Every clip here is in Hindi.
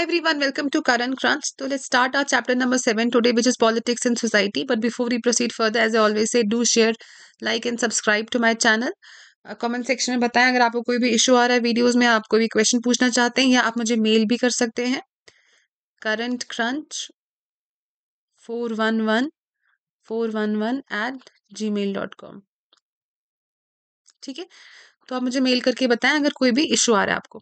Hi everyone, welcome to Karan Crunch. So let's start our chapter number seven today which is politics and society. But before we proceed further as I always say do share, like and subscribe to my channel. Comment section में बताएं अगर आपको कोई भी इशू आ रहा है वीडियोस में आप कोई भी क्वेश्चन पूछना चाहते हैं या आप मुझे मेल भी कर सकते हैं current crunch four one one four one one eight Gmail dot com ठीक है तो आप मुझे मेल करके बताएं अगर कोई भी इशू आ रहा है आपको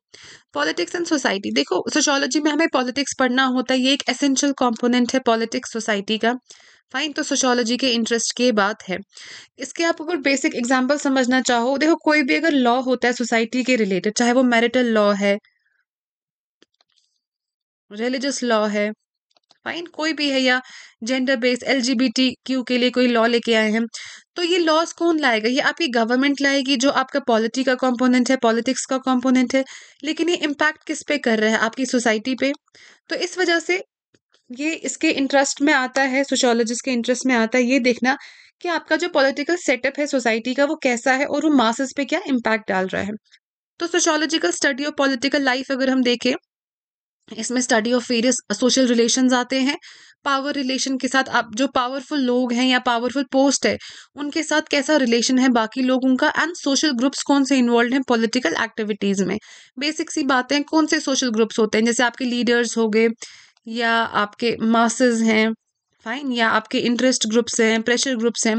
पॉलिटिक्स एंड सोसाइटी देखो सोशोलॉजी में हमें पॉलिटिक्स पढ़ना होता है ये एक एसेंशियल कॉम्पोनेंट है पॉलिटिक्स सोसाइटी का फाइन तो सोशोलॉजी के इंटरेस्ट की बात है इसके आप अगर बेसिक एग्जाम्पल समझना चाहो देखो कोई भी अगर लॉ होता है सोसाइटी के रिलेटेड चाहे वो मैरिटल लॉ है रिलीजियस लॉ है फाइन कोई भी है या जेंडर बेस्ड एल क्यू के लिए कोई लॉ लेके आए हैं तो ये लॉज कौन लाएगा ये आपकी गवर्नमेंट लाएगी जो आपका पॉलिटी का कॉम्पोनेंट है पॉलिटिक्स का कॉम्पोनेंट है लेकिन ये इम्पैक्ट किस पे कर रहा है आपकी सोसाइटी पे तो इस वजह से ये इसके इंटरेस्ट में आता है सोशोलॉजिस्ट के इंटरेस्ट में आता है ये देखना कि आपका जो पॉलिटिकल सेटअप है सोसाइटी का वो कैसा है और वो मासस पे क्या इम्पैक्ट डाल रहा है तो सोशोलॉजिकल स्टडी और पॉलिटिकल लाइफ अगर हम देखें इसमें study of various social relation आते हैं पावर रिलेशन के साथ आप जो पावरफुल लोग हैं या पावरफुल पोस्ट है उनके साथ कैसा रिलेशन है बाकी लोगों का एंड सोशल ग्रुप्स कौन से इन्वॉल्व हैं पॉलिटिकल एक्टिविटीज़ में बेसिक सी बातें कौन से सोशल ग्रुप्स होते हैं जैसे आपके लीडर्स हो गए या आपके मासेज हैं फाइन या आपके इंटरेस्ट ग्रुप्स हैं प्रेशर ग्रुप्स हैं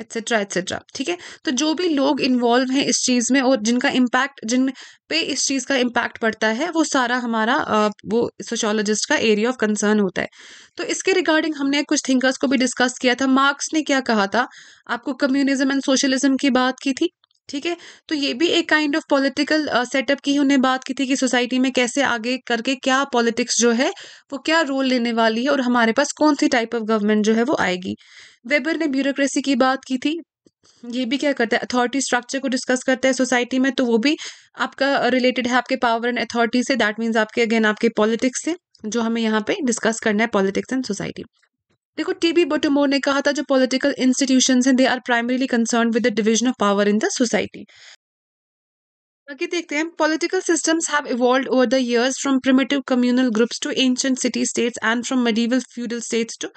एट्सेट्रा एट्सेट्रा ठीक है तो जो भी लोग इन्वॉल्व हैं इस चीज़ में और जिनका इम्पैक्ट जिन पे इस चीज़ का इम्पैक्ट पड़ता है वो सारा हमारा वो सोशोलॉजिस्ट का एरिया ऑफ कंसर्न होता है तो इसके रिगार्डिंग हमने कुछ थिंकर्स को भी डिस्कस किया था मार्क्स ने क्या कहा था आपको कम्युनिज्म एंड सोशलिज्म की बात की थी ठीक है तो ये भी एक काइंड ऑफ पॉलिटिकल सेटअप की उन्हें बात की थी कि सोसाइटी में कैसे आगे करके क्या पॉलिटिक्स जो है वो क्या रोल लेने वाली है और हमारे पास कौन सी टाइप ऑफ गवर्नमेंट जो है वो आएगी वेबर ने ब्यूरोक्रेसी की बात की थी ये भी क्या करता है अथॉरिटी स्ट्रक्चर को डिस्कस करता है सोसाइटी में तो वो भी आपका रिलेटेड है आपके पावर एंड अथॉरिटी से दैट मीन्स आपके अगेन आपके पॉलिटिक्स से जो हमें यहाँ पे डिस्कस करना है पॉलिटिक्स एंड सोसाइटी देखो टीबी बोटमोर ने कहा था जो पॉलिटिकल इंस्टीट्यूशन हैं they are primarily concern with the division of power in the society बाकी देखते हैं political systems have evolve over the years from primitive communal groups to ancient city states and from medieval feudal states to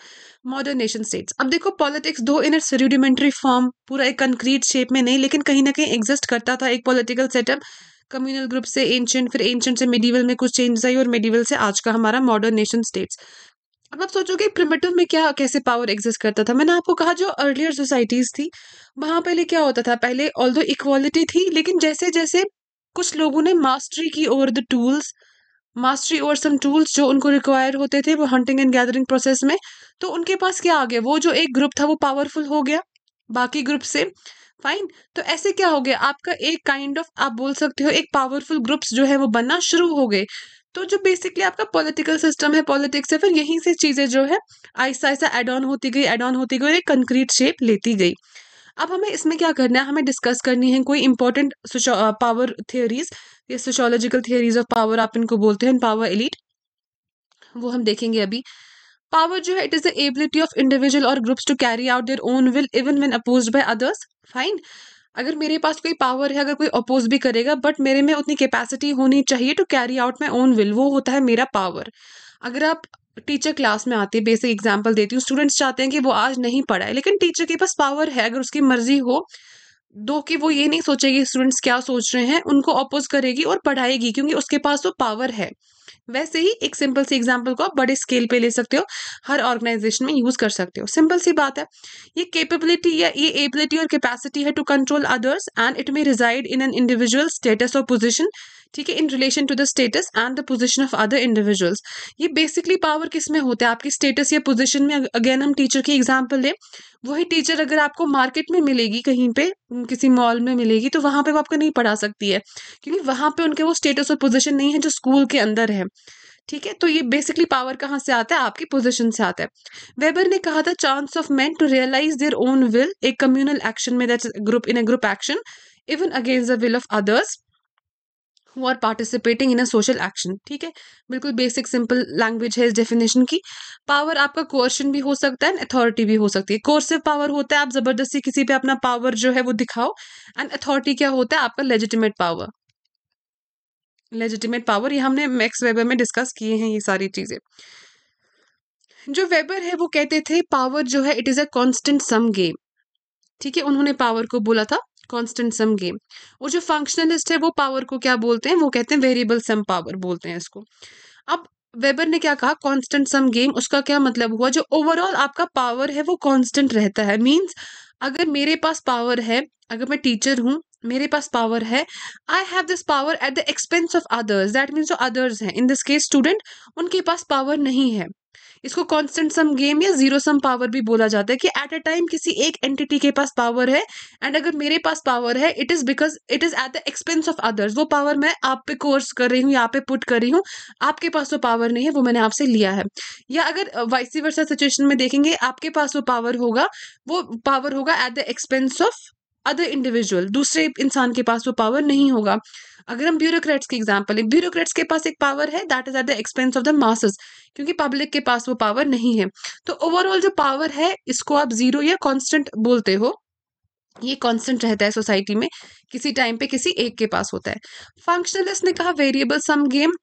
modern nation states अब देखो पॉलिटिक्स दो इन इट्स रूडिमेंट्री फॉर्म पूरा एक कंक्रीट शेप में नहीं लेकिन कहीं ना कहीं एग्जिस्ट करता था एक पॉलिटिकल सेटअप कम्युनल ग्रुप से एंशियंट फिर एंशियंट से मेडिवल में कुछ चेंज आई और मेडिवल से आज का हमारा मॉडर्न नेशन स्टेट्स अब आप सोचोगे प्रिमेटिव में क्या कैसे पावर एग्जिस्ट करता था मैंने आपको कहा जो अर्लियर सोसाइटीज़ थी वहाँ पहले क्या होता था पहले ऑल दो इक्वालिटी थी लेकिन जैसे जैसे कुछ लोगों ने मास्टरी की over the tools mastery over some tools जो उनको रिक्वायर होते थे वो हंटिंग एंड गैदरिंग प्रोसेस में तो उनके पास क्या आ गया वो जो एक ग्रुप था वो पावरफुल हो गया बाकी ग्रुप से फाइन तो ऐसे क्या हो गया आपका एक काइंड kind ऑफ of, आप बोल सकते हो एक पावरफुल ग्रुप्स जो है वो बनना शुरू हो गए तो जो बेसिकली आपका पॉलिटिकल सिस्टम है पॉलिटिक्स है फिर यहीं से चीज़ें जो है आहिस्ता आहिस्ता एड ऑन होती गई एड ऑन होती गई और एक कंक्रीट शेप लेती गई अब हमें इसमें क्या करना है हमें डिस्कस करनी है कोई इंपॉर्टेंट पावर थियोरीज या सोशोलॉजिकल थियोरीज ऑफ पावर आप इनको बोलते हैं पावर एलिट वो हम देखेंगे अभी पावर जो है it is the ability of individual और groups to carry out their own will even when oppose by others fine अगर मेरे पास कोई पावर है अगर कोई अपोज भी करेगा बट मेरे में उतनी कैपेसिटी होनी चाहिए to carry out my own will वो होता है मेरा पावर अगर आप टीचर क्लास में आते हैं बेसिक एग्जाम्पल देती हूँ स्टूडेंट्स चाहते हैं कि वो आज नहीं पढ़ाए लेकिन टीचर के पास पावर है अगर उसकी मर्जी हो दो कि वो ये नहीं सोचेगी स्टूडेंट्स क्या सोच रहे हैं उनको अपोज करेगी और पढ़ाएगी क्योंकि उसके पास वो तो पावर है वैसे ही एक सिंपल सी एग्जाम्पल को आप बड़े स्केल पे ले सकते हो हर ऑर्गेनाइजेशन में यूज कर सकते हो सिंपल सी बात है ये कैपेबिलिटी या ये एबिलिटी और कैपेसिटी है to control others and it may reside in an individual status और पोजिशन ठीक है in relation to the status and the position of other individuals ये बेसिकली पावर किस में होता है आपकी स्टेटस या पोजिशन में अगेन हम टीचर की एग्जाम्पल दें वही टीचर अगर आपको मार्केट में मिलेगी कहीं पे किसी मॉल में मिलेगी तो वहाँ पे वो आपको नहीं पढ़ा सकती है क्योंकि वहाँ पे उनके वो स्टेटस और पोजिशन नहीं है जो स्कूल के अंदर है ठीक है तो ये बेसिकली पावर कहाँ से आता है आपकी पोजीशन से आता है वेबर ने कहा था chance of man to realise their own will एक कम्युनल एक्शन में that group in a group action even against the will of others who are participating in a social action ठीक है बिल्कुल बेसिक सिंपल लैंग्वेज है इस डेफिनेशन की पावर आपका कोर्शन भी हो सकता है एंड अथॉरिटी भी हो सकती है कोर्सिव पावर होता है आप जबरदस्ती किसी पे अपना पावर जो है वो दिखाओ एंड अथॉरिटी क्या होता है आपका लेजिटिमेट पावर लेजिटिमेट पावर ये हमने मैक्स वेबर में डिस्कस किए हैं ये सारी चीज़ें जो वेबर है वो कहते थे पावर जो है it is a constant sum game ठीक है उन्होंने पावर को बोला था कॉन्स्टेंट सम गेम और जो फंक्शनलिस्ट है वो पावर को क्या बोलते हैं वो कहते हैं वेरिएबल सम पावर बोलते हैं इसको अब वेबर ने क्या कहा कॉन्स्टेंट सम गेम उसका क्या मतलब हुआ जो ओवरऑल आपका पावर है वो कॉन्स्टेंट रहता है मीन्स अगर मेरे पास पावर है अगर मैं टीचर हूँ मेरे पास पावर है I have this power at the expense of others that means जो अदर्स हैं इन दिस केस स्टूडेंट उनके पास पावर नहीं है इसको कॉन्स्टेंट सम गेम या जीरो सम पावर भी बोला जाता है कि एट अ टाइम किसी एक एंटिटी के पास पावर है एंड अगर मेरे पास पावर है it is because it is at the expense of others वो पावर मैं आप पे कोर्स कर रही हूँ या आप पे पुट कर रही हूँ आपके पास वो तो पावर नहीं है वो मैंने आपसे लिया है या अगर वाइसी वर्षा सिचुएशन में देखेंगे आपके पास वो पावर होगा वो पावर होगा at the expense of other individual दूसरे इंसान के पास वो पावर नहीं होगा अगर हम ब्यूरोक्रेट्स की एग्जाम्पल लें ब्यूरोक्रेट्स के पास एक पावर है that is at the expense of the masses क्योंकि पब्लिक के पास वो पावर नहीं है तो ओवरऑल जो पावर है इसको आप जीरो या कॉन्स्टेंट बोलते हो ये कांस्टेंट रहता है सोसाइटी में किसी टाइम पे किसी एक के पास होता है फंक्शनलिस्ट ने कहा वेरिएबल सम गेम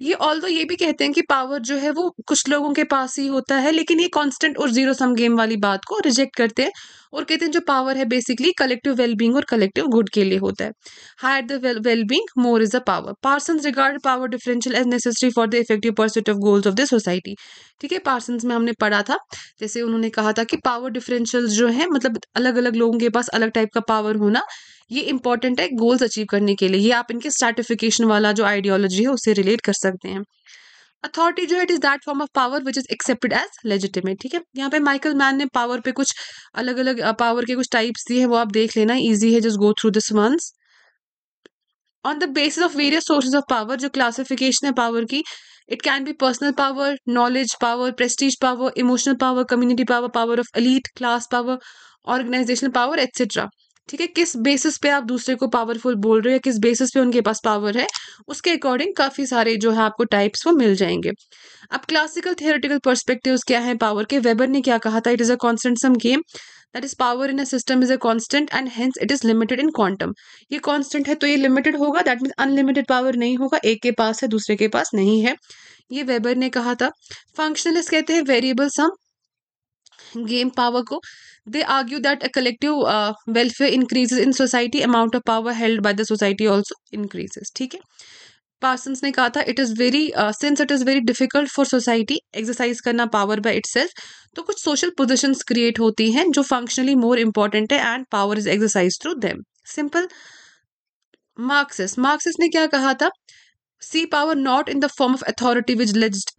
ये ऑल तो ये भी कहते हैं कि पावर जो है वो कुछ लोगों के पास ही होता है लेकिन ये कांस्टेंट और जीरो सम गेम वाली बात को रिजेक्ट करते हैं और कहते हैं जो पावर है बेसिकली कलेक्टिव वेलबींग और कलेक्टिव गुड के लिए होता है higher the wellbeing more is a power Parson regard power differential as necessary for the effective percent of goals of the society ठीक है पार्सन में हमने पढ़ा था जैसे उन्होंने कहा था कि पावर डिफरेंशियल जो है मतलब अलग अलग लोगों के पास अलग टाइप का पावर होना ये इंपॉर्टेंट है गोल्स अचीव करने के लिए ये आप इनके स्टार्टिफिकेशन वाला जो आइडियोलॉजी है उससे रिलेट कर सकते हैं अथॉरिटी जो है it is that form of power which is accepted as legitimate ठीक है यहाँ पे माइकल मैन ने पावर पे कुछ अलग अलग पावर के कुछ टाइप्स दिए हैं वो आप देख लेना ईजी है just go through this month on the basis of various sources of power जो क्लासिफिकेशन है पावर की it can be personal power knowledge power prestige power emotional power community power power of elite class power organisational power etcetera ठीक है किस बेसिस पे आप दूसरे को पावरफुल बोल रहे हो या किस बेसिस पे उनके पास पावर है उसके अकॉर्डिंग काफ़ी सारे जो है आपको टाइप्स वो मिल जाएंगे अब क्लासिकल थियोरेटिकल परस्पेक्टिव क्या है पावर के वेबर ने क्या कहा था it is a constant sum game that is power in a system is a constant and hence it is limited in quantum ये कॉन्स्टेंट है तो ये लिमिटेड होगा दैट मीन्स अनलिमिटेड पावर नहीं होगा एक के पास है दूसरे के पास नहीं है ये वेबर ने कहा था फंक्शनलिस्ट कहते हैं वेरिएबल सम गेम पावर को they argue that a collective welfare welfare in society amount of power held held the the society ठीक है पार्सन्स ने कहा था it is very since it is very difficult for society exercise करना पावर बाय इट तो कुछ सोशल पोजिशंस क्रिएट होती हैं जो फंक्शनली मोर इम्पॉर्टेंट है and power is exercise through them simple Marxist Marxist ने क्या कहा था see power not in the form of authority with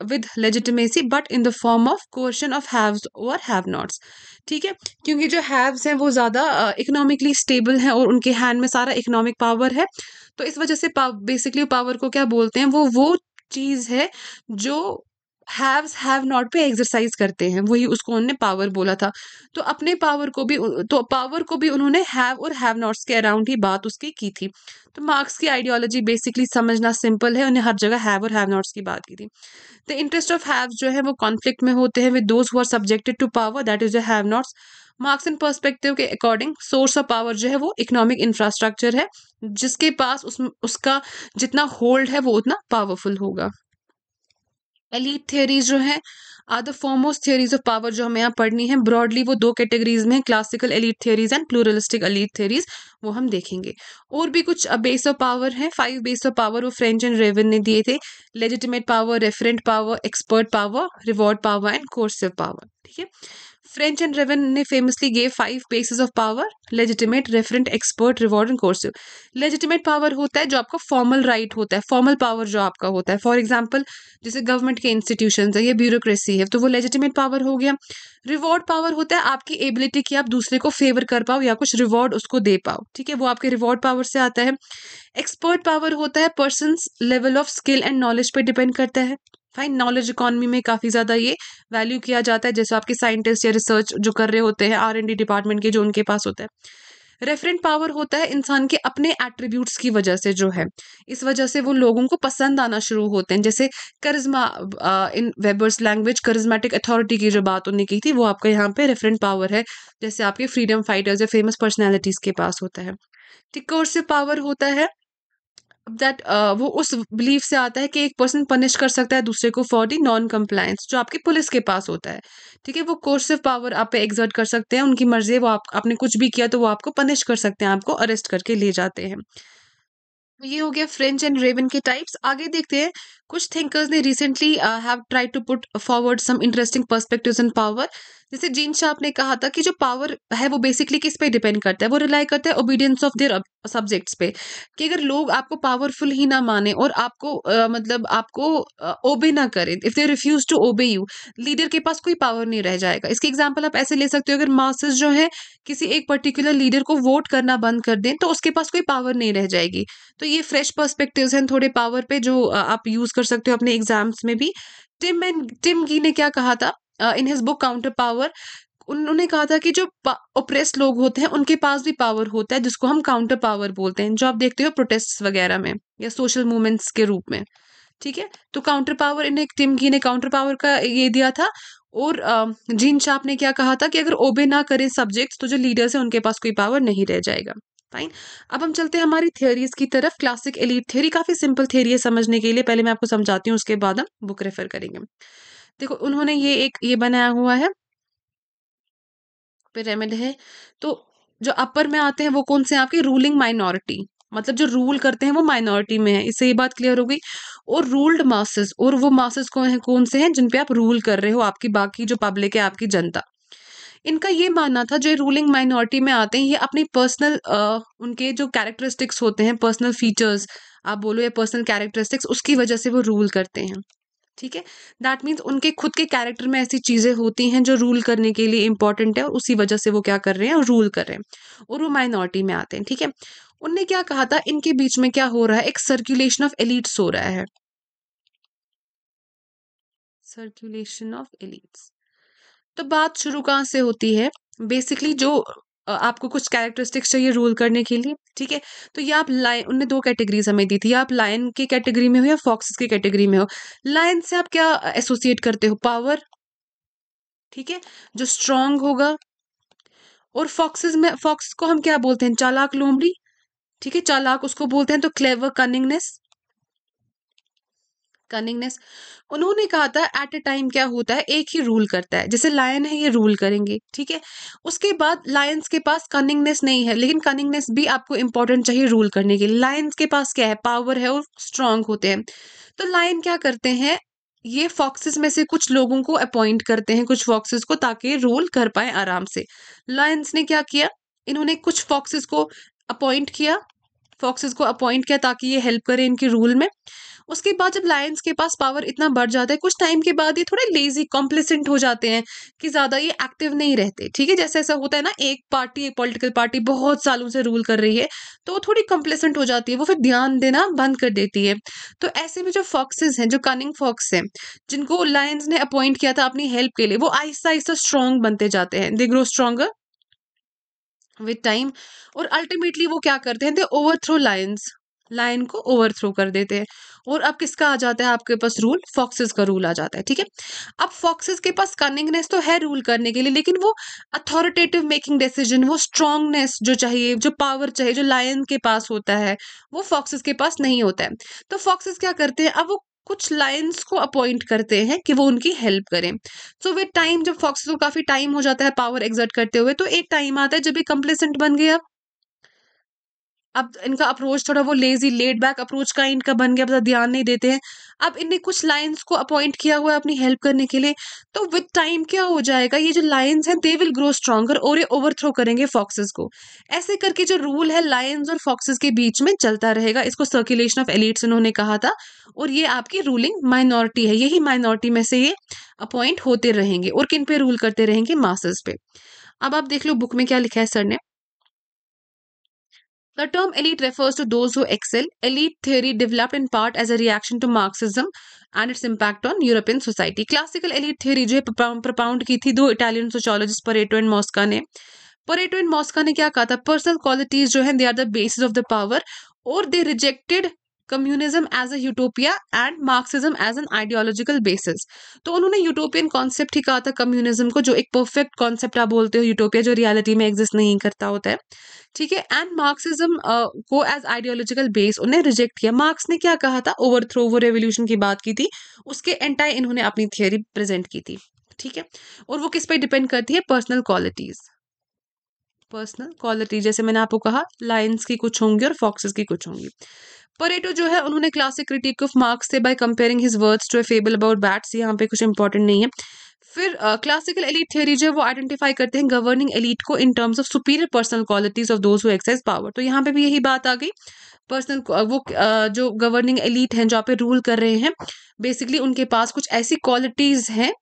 with legitimacy but in the form of question of haves और हैव नॉट्स ठीक है क्योंकि जो हैव्स हैं वो ज़्यादा इकोनॉमिकली स्टेबल हैं और उनके हैंड में सारा इकोनॉमिक पावर है तो इस वजह से बेसिकली पावर को क्या बोलते हैं वो वो चीज़ है जो हैव्स हैव नॉट पे एक्सरसाइज करते हैं वही उसको उन्होंने पावर बोला था तो अपने पावर को भी तो पावर को भी उन्होंने हैव और हैव नॉट्स के अराउंड ही बात उसकी की थी तो मार्क्स की आइडियोलॉजी बेसिकली समझना सिंपल है उन्हें हर जगह हैव और हैव नॉट्स की बात की थी द इंटरेस्ट ऑफ हैव जो है वो कॉन्फ्लिक्ट में होते हैं with those who are subjected to power that is have nots Marx in perspective के अकॉर्डिंग सोर्स ऑफ पावर जो है वो इकोनॉमिक इंफ्रास्ट्रक्चर है जिसके पास उस उसका जितना होल्ड है वो उतना पावरफुल होगा एलिट थियोरीज जो है are the foremost theories of power जो हमें यहाँ पढ़नी है ब्रॉडली वो दो कैटेगरीज में classical elite theories and pluralistic elite theories वो हम देखेंगे और भी कुछ बेस ऑफ पावर है फाइव बेस ऑफ पावर वो फ्रेंच एंड रेवन ने दिए थे legitimate power referent power expert power reward power and coercive power ठीक है फ्रेंच एंड रेवन ने famously gave five basis of power legitimate referent expert reward and course legitimate power होता है जो आपका फॉर्मल राइट right होता है फॉर्मल पावर जो आपका होता है फॉर एग्जाम्पल जैसे गवर्नमेंट के इंस्टीट्यूशन है या ब्यूरोक्रेसी है तो वो लेजिटिमेट पावर हो गया रिवॉर्ड पावर होता है आपकी एबिलिटी कि आप दूसरे को फेवर कर पाओ या कुछ रिवॉर्ड उसको दे पाओ ठीक है वो आपके रिवॉर्ड पावर से आता है एक्सपर्ट पावर होता है person level of skill and knowledge पर डिपेंड करता है फाइन नॉलेज इकोनॉमी में काफ़ी ज़्यादा ये वैल्यू किया जाता है जैसे आपके साइंटिस्ट या रिसर्च जो कर रहे होते हैं आर एंड डी डिपार्टमेंट के जो उनके पास होता है रेफरेंट पावर होता है इंसान के अपने एट्रीब्यूट्स की वजह से जो है इस वजह से वो लोगों को पसंद आना शुरू होते हैं जैसे charisma in Weber's language charismatic authority की जो बात उन्होंने की थी वो आपका यहाँ पे रेफरेंट पावर है जैसे आपके फ्रीडम फाइटर्स या फेमस पर्सनैलिटीज़ के पास होता है टिकोर्सिव पावर होता है दैट uh, वो उस बिलीफ से आता है कि एक पर्सन पनिश कर सकता है दूसरे को फॉर दी नॉन कंप्लायंस जो आपकी पुलिस के पास होता है ठीक है वो कोर्सिव पावर आप पे एग्जर्ट कर सकते हैं उनकी मर्जी वो आप आपने कुछ भी किया तो वो आपको पनिश कर सकते हैं आपको अरेस्ट करके ले जाते हैं ये हो गया फ्रेंच एंड रेवन के टाइप्स आगे देखते हैं कुछ थिंकर्स ने recently have try to put forward some interesting perspectives in power जैसे जीन शाह ने कहा था कि जो पावर है वो बेसिकली किस पे डिपेंड करता है वो रिलाई करता है ओबीडियंस ऑफ देयर सब्जेक्ट्स पे कि अगर लोग आपको पावरफुल ही ना माने और आपको uh, मतलब आपको ओबे uh, ना करें if they refuse to obey you leader के पास कोई पावर नहीं रह जाएगा इसके एग्जाम्पल आप ऐसे ले सकते हो अगर मासेस जो है किसी एक पर्टिकुलर लीडर को वोट करना बंद कर दें तो उसके पास कोई पावर नहीं रह जाएगी तो ये फ्रेश पर्सपेक्टिव हैं थोड़े पावर पे जो uh, आप यूज कर कर सकते हो अपने एग्जाम्स में भी टिम एंड टिम की ने क्या कहा था in his book counter power उन्होंने कहा था कि जो ओप्रेस लोग होते हैं उनके पास भी पावर होता है जिसको हम काउंटर पावर बोलते हैं जो आप देखते हो प्रोटेस्ट वगैरह में या सोशल मूवमेंट्स के रूप में ठीक है तो काउंटर पावर इन्हें टिम की ने काउंटर पावर का ये दिया था और जीन शाह ने क्या कहा था कि अगर ओबे ना करें सब्जेक्ट तो जो लीडर्स हैं उनके पास कोई पावर नहीं रह जाएगा फाइन अब हम चलते हैं हमारी थियोरीज की तरफ क्लासिक एलिट थियोरी काफ़ी सिंपल थियोरी है समझने के लिए पहले मैं आपको समझाती हूँ उसके बाद हम बुक रेफर करेंगे देखो उन्होंने ये एक ये बनाया हुआ है पिरामिड है तो जो अपर में आते हैं वो कौन से आपके रूलिंग माइनॉरिटी मतलब जो रूल करते हैं वो माइनॉरिटी में है इससे ये बात क्लियर हो गई और रूल्ड मासेस और वो मासेस कौन है कौन से हैं जिन पे आप रूल कर रहे हो आपकी बाकी जो पब्लिक है आपकी जनता इनका ये मानना था जो रूलिंग माइनॉरिटी में आते हैं ये अपनी पर्सनल उनके जो कैरेक्टरिस्टिक्स होते हैं पर्सनल फीचर्स आप बोलो या पर्सनल कैरेक्टरिस्टिक्स उसकी वजह से वो रूल करते हैं ठीक है दैट मीन्स उनके खुद के कैरेक्टर में ऐसी चीज़ें होती हैं जो रूल करने के लिए इंपॉर्टेंट है और उसी वजह से वो क्या कर रहे हैं और रूल कर रहे हैं और वो माइनॉरिटी में आते हैं ठीक है उनने क्या कहा था इनके बीच में क्या हो रहा है एक सर्कुलेशन ऑफ एलिट्स हो रहा है सर्कुलेशन ऑफ एलिट्स तो बात शुरू कहाँ से होती है बेसिकली जो आपको कुछ कैरेक्टरिस्टिक्स चाहिए रूल करने के लिए ठीक है तो ये आप लाइन उनने दो कैटेगरीज हमें दी थी आप लायन की कैटेगरी में हो या फॉक्सेस की कैटेगरी में हो लायन से आप क्या एसोसिएट करते हो पावर ठीक है जो स्ट्रांग होगा और फॉक्सेस में फॉक्स को हम क्या बोलते हैं चालाक लोमड़ी ठीक है चालाक उसको बोलते हैं तो क्लेवर कनिंगनेस कनिंगनेस उन्होंने कहा था एट ए टाइम क्या होता है एक ही रूल करता है जैसे लायन है ये रूल करेंगे ठीक है उसके बाद लायंस के पास कनिंगनेस नहीं है लेकिन कनिंगनेस भी आपको इंपॉर्टेंट चाहिए रूल करने के लिए लायंस के पास क्या है पावर है और स्ट्रांग होते हैं तो लायन क्या करते हैं ये फॉक्सेस में से कुछ लोगों को अपॉइंट करते हैं कुछ फॉक्सेस को ताकि रूल कर पाए आराम से लायंस ने क्या किया इन्होंने कुछ फॉक्सेस को अपॉइंट किया फॉक्सेस को अपॉइंट किया ताकि ये हेल्प करें इनके रूल में उसके बाद जब लायंस के पास पावर इतना बढ़ जाता है कुछ टाइम के बाद ये थोड़े लेजी कॉम्प्लिसेंट हो जाते हैं कि ज़्यादा ये एक्टिव नहीं रहते ठीक है जैसे ऐसा होता है ना एक पार्टी एक पॉलिटिकल पार्टी बहुत सालों से रूल कर रही है तो वो थोड़ी कॉम्प्लिसेंट हो जाती है वो फिर ध्यान देना बंद कर देती है तो ऐसे में जो फॉक्सेज हैं जो कनिंग फॉक्स हैं जिनको लायंस ने अपॉइंट किया था अपनी हेल्प के लिए वो आहिस्ता आहिस्ता स्ट्रांग बनते जाते हैं they grow stronger with time और अल्टीमेटली वो क्या करते हैं they overthrow lions line को ओवरथ्रो कर देते हैं और अब किसका आ जाता है आपके पास रूल फॉक्सेस का रूल आ जाता है ठीक है अब फॉक्सेस के पास कनिंगनेस तो है रूल करने के लिए लेकिन वो अथॉरिटेटिव मेकिंग डिसीजन वो स्ट्रांगनेस जो चाहिए जो पावर चाहिए जो लायन के पास होता है वो फॉक्सेस के पास नहीं होता है तो फॉक्सेस क्या करते हैं अब वो कुछ लाइन्स को अपॉइंट करते हैं कि वो उनकी हेल्प करें सो विद टाइम जब फॉक्सेस को काफ़ी टाइम हो जाता है पावर एग्जर्ट करते हुए तो एक टाइम आता है जब ये कंप्लेसेंट बन गए अब अब इनका अप्रोच थोड़ा वो लेजी लेड बैक अप्रोच का इनका बन गया तो ध्यान नहीं देते हैं अब इनने कुछ लाइन्स को अपॉइंट किया हुआ है अपनी हेल्प करने के लिए तो विद टाइम क्या हो जाएगा ये जो लाइन्स हैं दे विल ग्रो स्ट्रांगर और ये ओवरथ्रो करेंगे फॉक्सेस को ऐसे करके जो रूल है लाइन्स और फॉक्सेस के बीच में चलता रहेगा इसको सर्कुलेशन ऑफ एलिट्स इन्होंने कहा था और ये आपकी रूलिंग माइनॉरिटी है यही माइनॉरिटी में से ये अपॉइंट होते रहेंगे और किन पे रूल करते रहेंगे मासस पे अब आप देख लो बुक में क्या लिखा है सर ने The term elite refers to those who excel. Elite theory developed in part as a reaction to Marxism and its impact on European society classical elite theory जो प्रपाउंड की थी दो Italian sociologist Pareto and Mosca ने परेटो एंड मॉस्का ने क्या कहा था पर्सनल क्वालिटीज जो है they are the basis of the power और they rejected communism as a utopia and Marxism as an ideological basis तो उन्होंने यूटोपियन कॉन्सेप्ट ही कहा था कम्युनिज्म को जो एक परफेक्ट कॉन्सेप्ट आप बोलते हो यूटोपिया जो रियलिटी में एग्जिस्ट नहीं करता होता है ठीक है एंड मार्क्सिज्म को एज आइडियोलॉजिकल बेस उन्हें रिजेक्ट किया मार्क्स ने क्या कहा था ओवर थ्रो वो रेवोल्यूशन की बात की थी उसके एंटाई इन्होंने अपनी थियोरी प्रेजेंट की थी ठीक है और वो किस पर डिपेंड करती है पर्सनल क्वालिटीज़ पर्सनल क्वालिटी जैसे मैंने आपको कहा लाइन्स की कुछ होंगी और फॉक्सेस की कुछ होंगी परेटो जो है उन्होंने क्लासिक क्रिटिक ऑफ मार्क्स से by comparing his words to a fable about bats यहाँ पे कुछ इंपॉर्टेंट नहीं है फिर क्लासिकल एलिट थ्योरी जो है वो आइडेंटिफाई करते हैं गवर्निंग एलिट को in terms of superior personal qualities of those who exercise power तो यहाँ पे भी यही बात आ गई पर्सनल वो uh, जो गवर्निंग एलिट हैं जो आप रूल कर रहे हैं बेसिकली उनके पास कुछ ऐसी क्वालिटीज हैं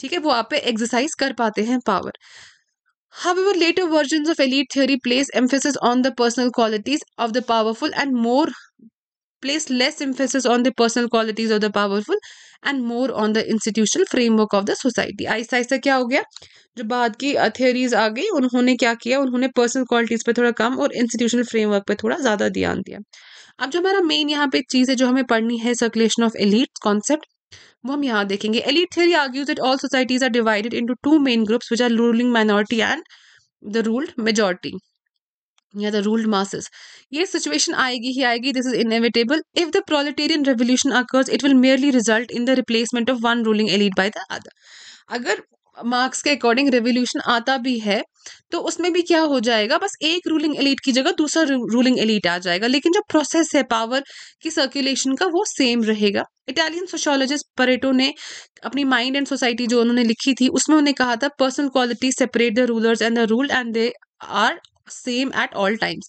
ठीक है वो आप पे एक्सरसाइज कर पाते हैं power However, later version of elite theory place emphasis on the personal qualities of the powerful and more place less emphasis on the personal qualities of the powerful and more on the institutional framework of the society आहिस्ता आहिस्ता क्या हो गया जो बाद की थियरीज आ गई उन्होंने क्या किया उन्होंने पर्सनल क्वालिटीज़ पर थोड़ा कम और इंस्टीट्यूशनल फ्रेमवर्क पर थोड़ा ज़्यादा ध्यान दिया अब जो हमारा मेन यहाँ पे चीज़ है जो हमें पढ़नी है सर्कुलेशन ऑफ एलिट कॉन्सेप्ट वो हम यहाँ देखेंगे elite theory argues that all societies are divided into two main groups which are ruling minority and the ruled majority या द रूल्ड मासेस ये सिचुएशन आएगी ही आएगी this is inevitable if the proletarian revolution occurs it will merely result in the replacement of one ruling elite by the other अगर मार्क्स के अकॉर्डिंग रेवोल्यूशन आता भी है तो उसमें भी क्या हो जाएगा बस एक रूलिंग एलिट की जगह दूसरा रूलिंग एलिट आ जाएगा लेकिन जो प्रोसेस है पावर की सर्कुलेशन का वो सेम रहेगा इटालियन सोशोलॉजिस्ट परेटो ने अपनी माइंड एंड सोसाइटी जो उन्होंने लिखी थी उसमें उन्होंने कहा था personal quality separate the rulers and the rule and they are same at all times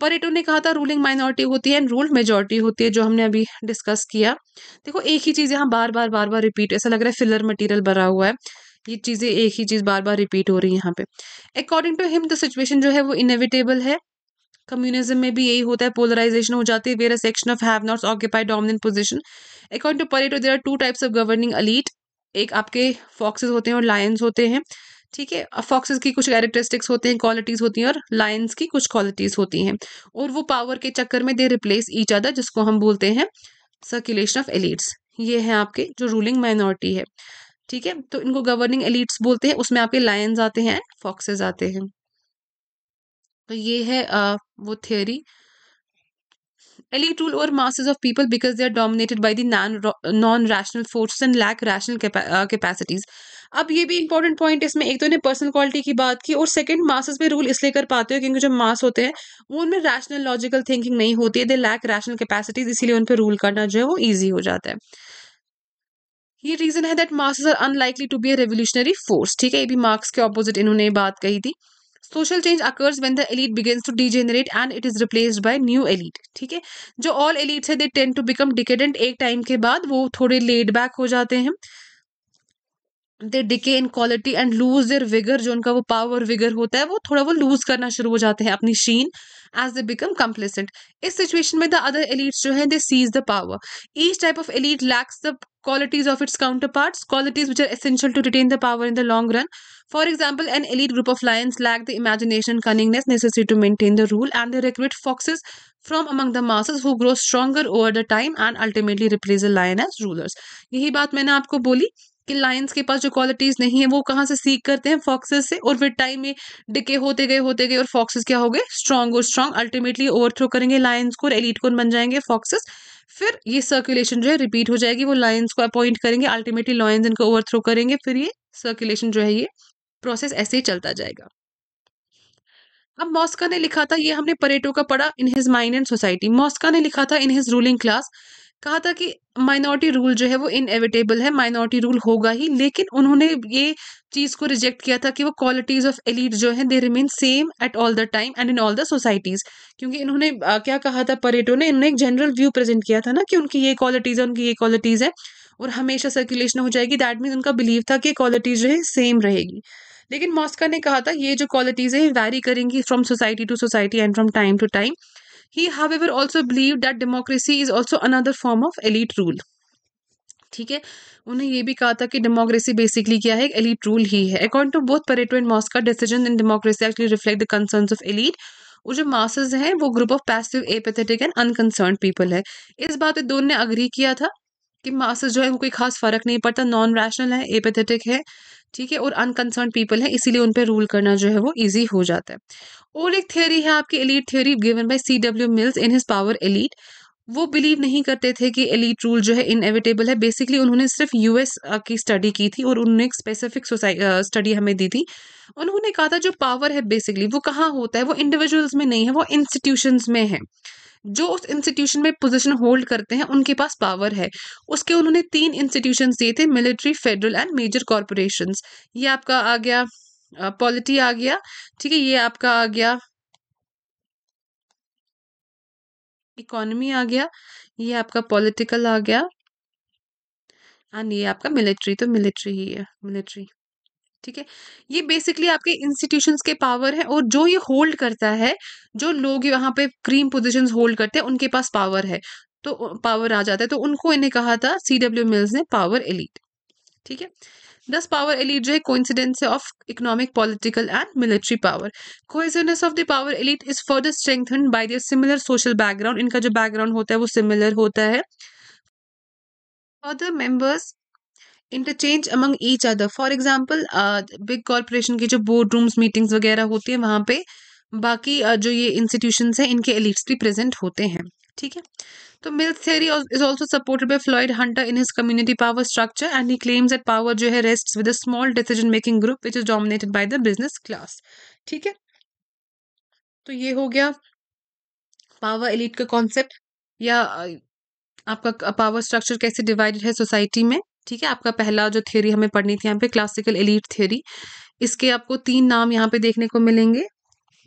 Pareto ने कहा था रूलिंग माइनॉरिटी होती है एंड रूल्ड मेजोरिटी होती है जो हमने अभी डिस्कस किया देखो एक ही चीज़ यहाँ बार बार बार बार रिपीट ऐसा लग रहा है फिलर मटेरियल भरा हुआ है ये चीज़ें एक ही चीज़ बार बार रिपीट हो रही है यहाँ पे according to him the situation जो है वो इनविटेबल है कम्युनिज्म में भी यही होता है पोलराइजेशन हो जाती है where a section of have nots occupied dominant position according to Pareto there are two types of governing elite एक आपके फॉक्सेस होते हैं और लायंस होते हैं ठीक है फॉक्सेस की कुछ कैरेक्टरिस्टिक्स होते हैं क्वालिटीज़ होती हैं और लाइन्स की कुछ क्वालिटीज़ होती हैं और वो पावर के चक्कर में दे रिप्लेस ईच अदर जिसको हम बोलते हैं सर्कुलेशन ऑफ एलिट्स ये है आपके जो रूलिंग माइनॉरिटी है ठीक है तो इनको गवर्निंग एलिट्स बोलते हैं उसमें आपके लायंस आते हैं फॉक्सेज आते हैं तो ये है आ, वो थियोरी एलिट रूल और masses of people because they are dominated by the non rational forces and lack rational capacities अब ये भी इंपॉर्टेंट पॉइंट इसमें एक तो इन्हें पर्सनल क्वालिटी की बात की और सेकंड मासेस पे रूल इसलिए कर पाते हो क्योंकि जो मास होते हैं वो उनमें रैशनल लॉजिकल थिंकिंग नहीं होती है दे लैक रैशनल कैपेसिटीज इसीलिए उन पर रूल करना जो है वो ईजी हो जाता है ये रीजन है that masses are unlikely to be a revolutionary force ठीक है ये भी मार्क्स के ऑपोजिट इन्होंने बात कही थी social change occurs when the elite begins to degenerate and it is replace by new elite ठीक है जो ऑल एलिट्स है they tend to become decadent एक टाइम के बाद वो थोड़े लेड बैक हो जाते हैं they decay in quality and lose their vigour जो उनका वो पावर विगर होता है वो थोड़ा वो लूज करना शुरू हो जाते हैं अपनी sheen as they become complacent इस सिचुएशन में द अदर एलिट्स जो है they seize the power each type of elite lacks the qualities of its counterparts, qualities which are essential to retain the power in the long run. For example, an elite group of lions lack the imagination cunningness necessary to maintain the rule, and they recruit foxes from among the masses who grow stronger over the time and ultimately replace the lion as rulers. यही बात मैंने आपको बोली कि लायंस के पास जो क्वालिटीज़ नहीं है वो कहाँ से सीख करते हैं फॉक्सेस से और फिर टाइम में डिके होते गए होते गए और फॉक्सेस क्या हो गए स्ट्रॉन्ग और स्ट्रॉन्ग अल्टीमेटली ओवरथ्रो करेंगे लायंस को और एलिट कौन बन जाएंगे फॉक्सेस फिर ये सर्कुलेशन जो है रिपीट हो जाएगी वो लायंस को अपॉइंट करेंगे अल्टीमेटली लॉयंस इनको ओवरथ्रो करेंगे फिर ये सर्कुलेशन जो है ये प्रोसेस ऐसे ही चलता जाएगा अब मॉस्का ने लिखा था ये हमने परेटो का पढ़ा in his mind and society Mosca ने लिखा था इन हिज रूलिंग क्लास कहा था कि माइनॉरिटी रूल जो है वो इनएविटेबल है माइनॉरिटी रूल होगा ही लेकिन उन्होंने ये चीज़ को रिजेक्ट किया था कि वो क्वालिटीज़ ऑफ एलिट जो है they remain same at all the time and in all the societies क्योंकि इन्होंने क्या कहा था परेटो ने इन्होंने एक जनरल व्यू प्रेजेंट किया था ना कि उनकी ये क्वालिटीज़ है उनकी ये क्वालिटीज़ है और हमेशा सर्कुलेशन हो जाएगी दैट मीन्स उनका बिलीव था कि क्वालिटीज़ जो है सेम रहेगी लेकिन मॉस्का ने कहा था ये जो क्वालिटीज़ है वैरी करेंगी from society to society and from time to time he He, ever also believe that democracy is also another form of elite rule ठीक है उन्हें ये भी कहा था कि डेमोक्रेसी बेसिकली क्या है एक एलिट रूल ही है according to both Pareto and Mosca decision in democracy actually reflect the concern of elite वो जो मासेज हैं वो group of passive apathetic and unconcern people है इस बात पे दोनों ने अग्री किया था कि मासेस जो है कोई खास फ़र्क नहीं पड़ता नॉन रैशनल है एपेथेटिक है ठीक है और अनकंसर्न पीपल है इसीलिए उन पर रूल करना जो है वो ईजी हो जाता है और एक थ्योरी है आपकी elite theory given by C W Mills in his power elite वो बिलीव नहीं करते थे कि एलिट रूल जो है इनएविटेबल है बेसिकली उन्होंने सिर्फ यूएस की स्टडी की थी और उन्होंने एक स्पेसिफिक स्टडी हमें दी थी उन्होंने कहा था जो पावर है बेसिकली वो कहाँ होता है वो इंडिविजुअल्स में नहीं है वो इंस्टीट्यूशंस में है जो उस इंस्टीट्यूशन में पोजीशन होल्ड करते हैं उनके पास पावर है उसके उन्होंने तीन इंस्टीट्यूशंस दिए थे military federal and major corporation ये आपका आ गया पॉलिटी आ गया ठीक है ये आपका आ गया इकोनॉमी आ गया ये आपका पॉलिटिकल आ गया एंड ये आपका मिलिट्री तो मिलिट्री ही है मिलिट्री ठीक है ये बेसिकली आपके इंस्टीट्यूशन के पावर है और जो ये होल्ड करता है जो लोग यहाँ पे क्रीम पोजिशन होल्ड करते हैं उनके पास पावर है तो पावर आ जाता है तो उनको इन्हें कहा था सी डब्ल्यू मिल्स ने पावर एलिट ठीक है दस पावर एलिट जो है coincidence of economic political and military power coincidence of the power elite is further strengthen by the similar social background इनका जो बैकग्राउंड होता है वो सिमिलर होता है further members interchange among each other for example big corporation की जो बोर्ड रूम्स मीटिंग्स वगैरह होती है वहाँ पे बाकी uh, जो ये इंस्टीट्यूशन हैं इनके एलिट्स भी प्रेजेंट होते हैं ठीक है तो Mills theory is also supported by Floyd Hunter in his community power structure and he claims that power जो है rest with a small decision making group which is dominated by the business class ठीक है तो ये हो गया पावर एलिट का कॉन्सेप्ट या uh, आपका पावर uh, स्ट्रक्चर कैसे डिवाइडेड है सोसाइटी में ठीक है आपका पहला जो थ्योरी हमें पढ़नी थी यहाँ पे क्लासिकल एलिट थ्योरी इसके आपको तीन नाम यहाँ पे देखने को मिलेंगे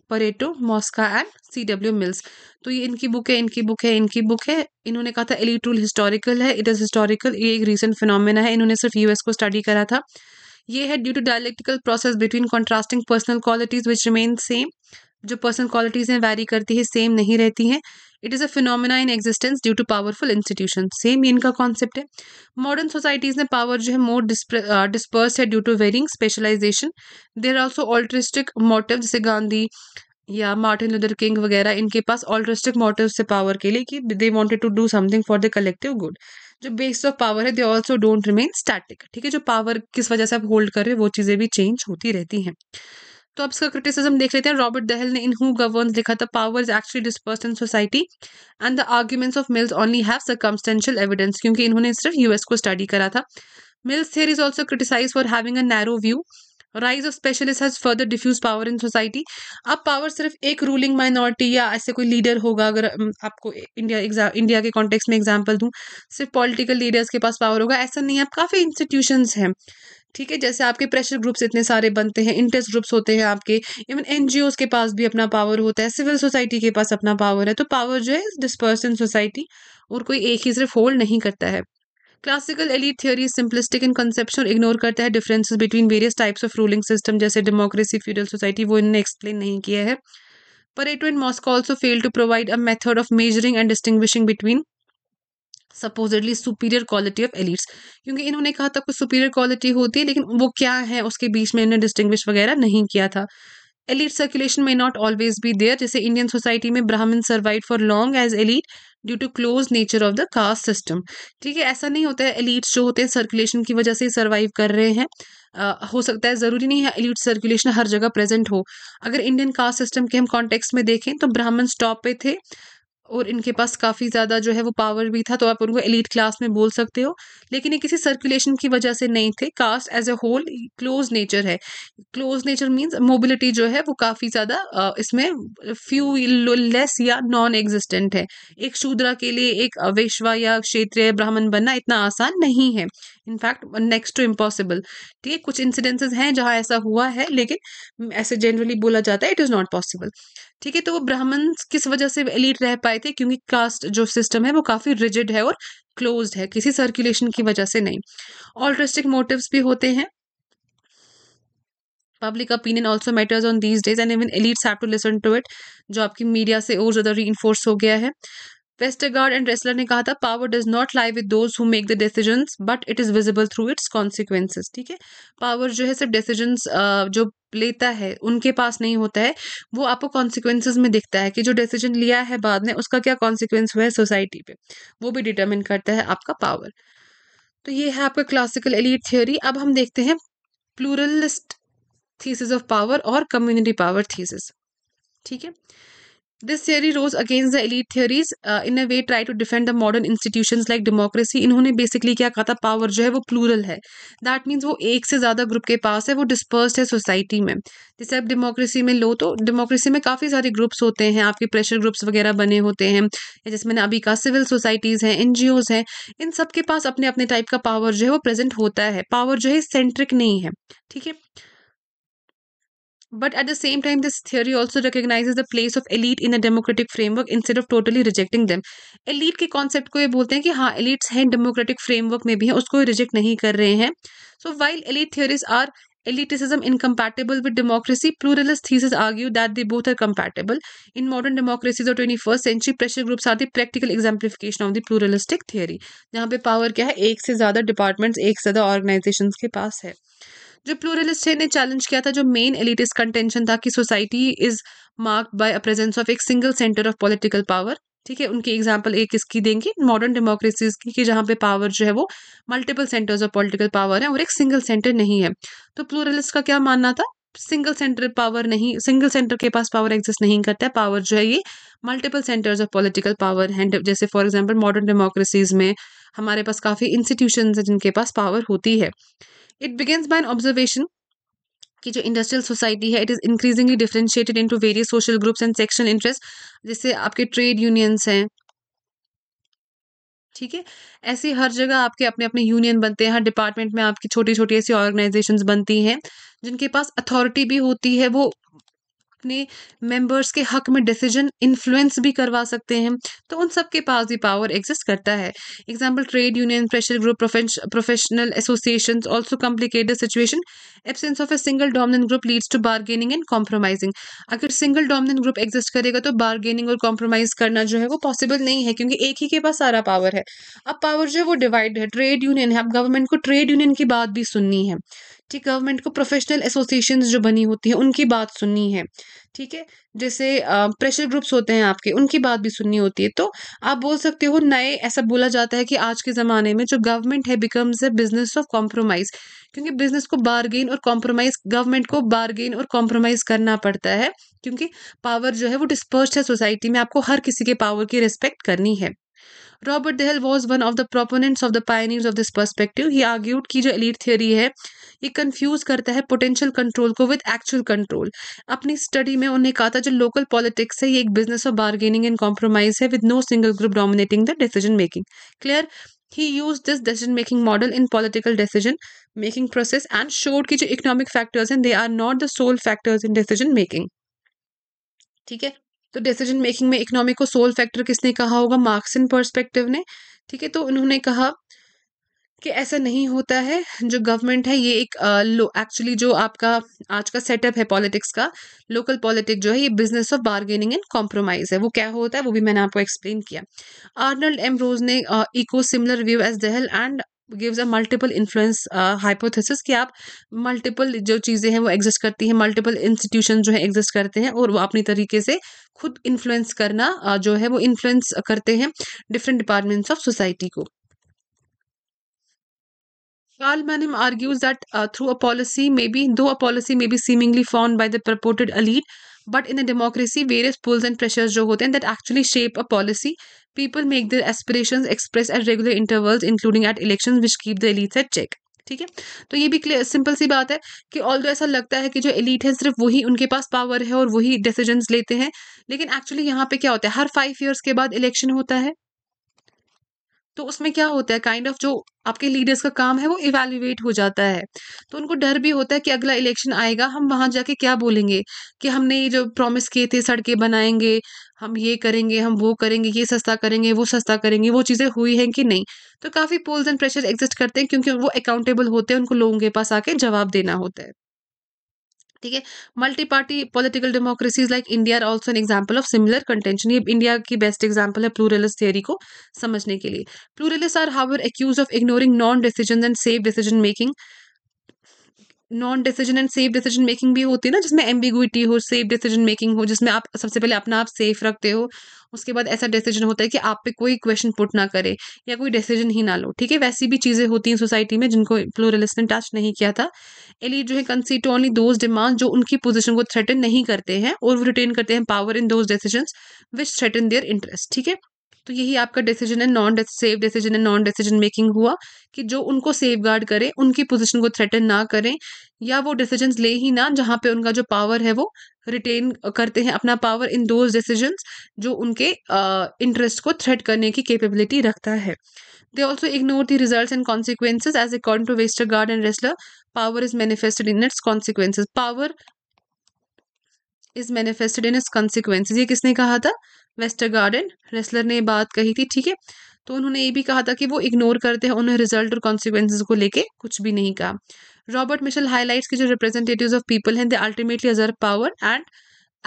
Pareto Mosca and C W Mills तो ये इनकी बुक है इनकी बुक है इनकी बुक है इन्होंने कहा था एलिट रूल हिस्टोरिकल है इट इज़ हिस्टोरिकल ये एक रिसेंट फिनोमेना है इन्होंने सिर्फ यूएस को स्टडी करा था ये है due to dialectical process between contrasting personal qualities which remain same जो पर्सनल क्वालिटीज़ हैं वैरी करती है सेम नहीं रहती हैं it is a phenomena in existence due to powerful institution same ही इनका कॉन्सेप्ट है मॉडर्न सोसाइटीज़ में पावर जो है मोर डिस्पर्स uh, है due to varying specialisation there also altruistic motive जैसे गांधी या मार्टिन लूथर किंग वगैरह इनके पास ऑल्ट्रिस्टिक मोटिव से पावर के लिए कि they wanted to do something for the collective good जो बेस ऑफ पावर है they also don't remain static ठीक है जो पावर किस वजह से आप होल्ड कर रहे हैं वो चीज़ें भी चेंज होती रहती हैं तो अब इसका क्रिटिसिज्म देख लेते हैं रॉबर्ट दहल ने इन हु गवर्न लिखा था power is actually disperse in society and the arguments of Mills only have circumstantial evidence क्योंकि इन्होंने सिर्फ यूएस को स्टडी करा था Mills theory is also criticise for having a narrow view rise of specialist has further diffuse power in society अब पावर सिर्फ एक रूलिंग माइनॉरिटी या ऐसे कोई लीडर होगा अगर आपको इंडिया इंडिया के कॉन्टेक्स में एग्जाम्पल दूँ सिर्फ पॉलिटिकल लीडर्स के पास पावर होगा ऐसा नहीं है अब काफ़ी इंस्टीट्यूशंस हैं ठीक है जैसे आपके प्रेशर ग्रुप्स इतने सारे बनते हैं इंटरेस्ट ग्रुप्स होते हैं आपके इवन एन के पास भी अपना पावर होता है सिविल सोसाइटी के पास अपना पावर है तो पावर जो है डिस्पर्स इन सोसाइटी और कोई एक ही सिर्फ होल्ड नहीं करता है classical elite theory simplistic in conception और इग्नोर करता है differences between various types of ruling system जैसे डेमोक्रेसी फ्यूडल सोसाइटी वो इन्होंने एक्सप्लेन नहीं किया है Pareto and Mosca also fail to provide a method of measuring and distinguishing between supposedly superior quality of elites क्योंकि इन्होंने कहा था कुछ सुपीरियर क्वालिटी होती है लेकिन वो क्या है उसके बीच में इन्होंने डिस्टिंग्विश वगैरह नहीं किया था एलिट सर्कुलेशन में नॉट ऑलवेज बी देयर जैसे इंडियन सोसाइटी में Brahmin survive for long as elite due to close nature of the caste system ठीक है ऐसा नहीं होता है एलिट्स जो होते हैं सर्कुलेशन की वजह से सर्वाइव कर रहे हैं Uh, हो सकता है ज़रूरी नहीं है एलिट सर्कुलेशन हर जगह प्रेजेंट हो अगर इंडियन कास्ट सिस्टम के हम कॉन्टेक्स्ट में देखें तो ब्राह्मण्स टॉप पे थे और इनके पास काफ़ी ज़्यादा जो है वो पावर भी था तो आप उनको एलिट क्लास में बोल सकते हो लेकिन ये किसी सर्कुलेशन की वजह से नहीं थे caste as a whole close nature है क्लोज नेचर मीन्स मोबिलिटी जो है वो काफ़ी ज़्यादा इसमें फ्यू लेस या नॉन एग्जिस्टेंट है एक शूद्रा के लिए एक वैश्वा या क्षेत्रीय ब्राह्मण बनना इतना आसान नहीं है इनफैक्ट नेक्स्ट टू इम्पॉसिबल ठीक है कुछ इंसिडेंसेस हैं जहाँ ऐसा हुआ है लेकिन ऐसे जनरली बोला जाता है इट इज़ नॉट पॉसिबल ठीक है तो वो ब्राह्मण किस वजह से एलिट रह पाए थे क्योंकि कास्ट जो सिस्टम है वो काफ़ी रिजिड है और क्लोज है किसी सर्कुलेशन की वजह से नहीं ऑल्ट्रिस्टिक मोटिवस भी होते हैं public opinion also matters on these days and even elites have to listen to it जो आपकी मीडिया से और ज़्यादा री हो गया है वेस्टरगार्ड एंड रेसलर ने कहा था power does not lie with those who make the decision but it is visible through its consequences ठीक है पावर जो है सिर्फ डिसीजन जो लेता है उनके पास नहीं होता है वो आपको कॉन्सिक्वेंसेज में दिखता है कि जो डिसीजन लिया है बाद में उसका क्या कॉन्सिक्वेंस हुआ है सोसाइटी पे वो भी डिटर्मिन करता है आपका पावर तो ये है आपका क्लासिकल एलिट थियोरी अब हम देखते हैं प्लूरलिस्ट थीसिस ऑफ पावर और कम्युनिटी पावर थीसिस ठीक है this theory rose against the elite theories in a way try to defend the modern institution like democracy इन्होंने बेसिकली क्या कहा था पावर जो है वो प्लूरल है दैट मीन्स वो एक से ज़्यादा ग्रुप के पास है वो डिस्पर्स है सोसाइटी में जैसे आप डेमोक्रेसी में लो तो डेमोक्रेसी में काफ़ी सारे ग्रुप्स होते हैं आपके प्रेशर ग्रुप्स वगैरह बने होते हैं या जैसे मैंने अभी कहा सिविल सोसाइटीज़ हैं एन जी ओज हैं इन सब के पास अपने अपने टाइप का पावर जो है वो प्रेजेंट होता है पावर जो है सेंट्रिक नहीं है ठीक है But at the same time, this theory also recognizes the place of elite in a democratic framework instead of totally rejecting them. Elite के concept को ये बोलते हैं कि हाँ elites हैं democratic framework में भी हैं उसको reject नहीं कर रहे हैं. So while elite theories are elitism incompatible with democracy pluralist theses argue that they both are compatible in modern democracies of 21st century pressure groups are the practical exemplification of the pluralistic theory यहाँ पे power क्या है एक से ज़्यादा departments एक से ज़्यादा organizations के पास है जो प्लूरलिस्ट ने चैलेंज किया था जो मेन एलिटिस कंटेंशन था कि society is marked by a presence of एक single centre of political power ठीक है उनकी एग्जाम्पल एक इसकी देंगे मॉडर्न डेमोक्रेसीज की कि जहाँ पे पावर जो है वो multiple centres of political power है और एक सिंगल सेंटर नहीं है तो प्लूरलिस्ट का क्या मानना था सिंगल सेंटर पावर नहीं सिंगल सेंटर के पास पावर एग्जिस्ट नहीं करता है पावर जो है ये multiple centres of political power हैंड जैसे फॉर एग्जांपल मॉडर्न डेमोक्रेसीज में हमारे पास काफ़ी इंस्टीट्यूशन हैं जिनके पास पावर होती है it begins by an observation कि जो इंडस्ट्रियल सोसाइटी है it is increasingly differentiated into various social groups and section interest जैसे आपके ट्रेड यूनियंस हैं ठीक है ऐसे हर जगह आपके अपने अपने यूनियन बनते हैं हर डिपार्टमेंट में आपकी छोटी छोटी ऐसी ऑर्गेनाइजेशंस बनती हैं जिनके पास अथॉरिटी भी होती है वो अपने मेंबर्स के हक में डिसीजन इन्फ्लुएंस भी करवा सकते हैं तो उन सब के पास भी पावर एग्जिस्ट करता है example trade union pressure group professional association also complicated situation absence of a single dominant group leads to bargaining and compromising अगर सिंगल डोमिनेंट ग्रुप एग्जिस्ट करेगा तो बार्गेनिंग और कॉम्प्रोमाइज करना जो है वो पॉसिबल नहीं है क्योंकि एक ही के पास सारा पावर है अब पावर जो है वो डिवाइड है ट्रेड यूनियन है अब गवर्नमेंट को ट्रेड यूनियन की बात भी सुननी है ठीक गवर्नमेंट को प्रोफेशनल एसोसिएशन जो बनी होती है उनकी बात सुननी है ठीक है जैसे प्रेशर ग्रुप्स होते हैं आपके उनकी बात भी सुननी होती है तो आप बोल सकते हो नए ऐसा बोला जाता है कि आज के ज़माने में जो गवर्नमेंट है becomes a business of compromise क्योंकि बिजनेस को बारगेन और कॉम्प्रोमाइज़ गवर्नमेंट को बारगेन और कॉम्प्रोमाइज़ करना पड़ता है क्योंकि पावर जो है वो डिस्पर्स्ड है सोसाइटी में आपको हर किसी के पावर की रिस्पेक्ट करनी है Robert Dahl was one of the proponents of the pioneers of this perspective he argued की जो एलिट थ्योरी है ये कंफ्यूज करता है पोटेंशियल कंट्रोल को विद एक्चुअल कंट्रोल अपनी स्टडी में उन्होंने कहा था जो लोकल पॉलिटिक्स है ये एक business of bargaining and compromise है with no single group dominating the decision making clear he use this decision making model in political decision making process and showed की जो इकोनॉमिक फैक्टर्स हैं they are not the sole factors in decision making ठीक है तो डिसीजन मेकिंग में इकोनॉमिक को सोल फैक्टर किसने कहा होगा मार्क्सिन परस्पेक्टिव ने ठीक है तो उन्होंने कहा कि ऐसा नहीं होता है जो गवर्नमेंट है ये एक एक्चुअली जो आपका आज का सेटअप है पॉलिटिक्स का लोकल पॉलिटिक जो है ये business of bargaining and compromise है वो क्या होता है वो भी मैंने आपको एक्सप्लेन किया आर्नल्ड एम रोज ने echo similar view as Dahl and gives a multiple influence hypothesis कि आप मल्टीपल जो चीज़ें हैं वो एग्जिस्ट करती हैं मल्टीपल इंस्टीट्यूशन जो है एग्जिस्ट करते हैं और वो अपनी तरीके से खुद इन्फ्लुएंस करना uh, जो है वो इन्फ्लुएंस करते हैं डिफरेंट डिपार्टमेंट्स ऑफ सोसाइटी को Carl Mannheim argues that uh, through a policy, maybe though a policy may be seemingly formed by the purported elite, but in a democracy, various pulls and pressures jo hote हैं that actually shape a policy. People make their aspirations express at regular intervals, including at elections, which keep the elites at check. ठीक है तो ये भी क्लियर सिंपल सी बात है कि ऑल दो ऐसा लगता है कि जो एलिट है सिर्फ वही उनके पास पावर है और वही डिसीजंस लेते हैं लेकिन एक्चुअली यहाँ पे क्या होता है हर फाइव इयर्स के बाद इलेक्शन होता है तो उसमें क्या होता है काइंड kind ऑफ of जो आपके लीडर्स का काम है वो इवेल्युएट हो जाता है तो उनको डर भी होता है कि अगला इलेक्शन आएगा हम वहां जाके क्या बोलेंगे कि हमने ये जो प्रॉमिस किए थे सड़कें बनाएंगे हम ये करेंगे हम वो करेंगे ये सस्ता करेंगे वो सस्ता करेंगे वो चीज़ें हुई हैं कि नहीं तो काफ़ी पोल्स एंड प्रेशर एग्जिस्ट करते हैं क्योंकि वो अकाउंटेबल होते हैं उनको लोगों के पास आके जवाब देना होता है ठीक है multi party political democracies like India are also an example of similar contention ये इंडिया की बेस्ट एग्जाम्पल है प्लूरलिस थियरी को समझने के लिए pluralists are however accused of ignoring non decision and safe decision making non decision and safe decision making भी होती है ना जिसमें एम्बिगुइटी हो सेफ डिसीजन मेकिंग हो जिसमें आप सबसे पहले अपना आप सेफ रखते हो उसके बाद ऐसा डिसीजन होता है कि आप पे कोई क्वेश्चन पुट ना करे या कोई डिसीजन ही ना लो ठीक है वैसी भी चीज़ें होती हैं सोसाइटी में जिनको प्लोरलिस्ट ने टच नहीं किया था एलिट जो है कंसीट ओनली दोज डिमांड जो उनकी पोजिशन को थ्रेटन नहीं करते हैं और वो रिटेन करते हैं power in those decision which threaten their interest ठीक है तो यही आपका डिसीजन है नॉन सेफ डिसीजन है नॉन डिसीजन मेकिंग हुआ कि जो उनको सेफ गार्ड करे उनकी पोजिशन को थ्रेटन ना करें या वो डिसीजन ले ही ना जहाँ पे उनका जो पावर है वो रिटेन करते हैं अपना पावर इन दो डिसीजन जो उनके इंटरेस्ट uh, को थ्रेट करने की कैपेबिलिटी रखता है they also ignore the result and consequences as according to Westergaard and Resler power is manifested in its consequences power is manifested in its consequence ये किसने कहा था वेस्टर गार्डन रेसलर ने बात कही थी ठीक है तो उन्होंने ये भी कहा था कि वो इग्नोर करते हैं उन्हें रिजल्ट और कॉन्सिक्वेंसेज को लेके कुछ भी नहीं कहा रॉबर्ट मिशेल हाईलाइट्स के जो रिप्रेजेंटेटिव ऑफ पीपल हैं they ultimately usurp power and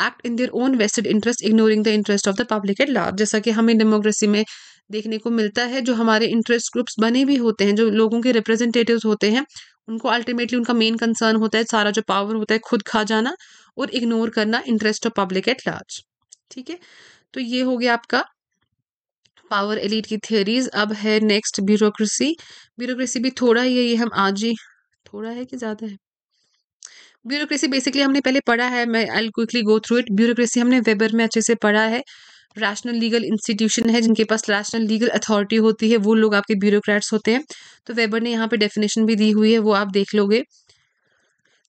act in their own vested interest ignoring the interest of the public at large जैसा कि हमें डेमोक्रेसी में देखने को मिलता है जो हमारे इंटरेस्ट ग्रुप्स बने भी होते हैं जो लोगों के रिप्रेजेंटेटिव होते हैं उनको अल्टीमेटली उनका मेन कंसर्न होता है सारा जो पावर होता है खुद खा जाना और इग्नोर करना interest of public at large ठीक है तो ये हो गया आपका पावर एलिट की थियोरीज अब है नेक्स्ट ब्यूरोक्रेसी ब्यूरोक्रेसी भी थोड़ा ही है ये हम आज ही थोड़ा है कि ज़्यादा है ब्यूरोक्रेसी बेसिकली हमने पहले पढ़ा है मैं I quickly go through it bureaucracy हमने वेबर में अच्छे से पढ़ा है रैशनल लीगल इंस्टीट्यूशन है जिनके पास रैशनल लीगल अथॉरिटी होती है वो लोग आपके ब्यूरोक्रेट्स होते हैं तो वेबर ने यहाँ पे डेफिनेशन भी दी हुई है वो आप देख लोगे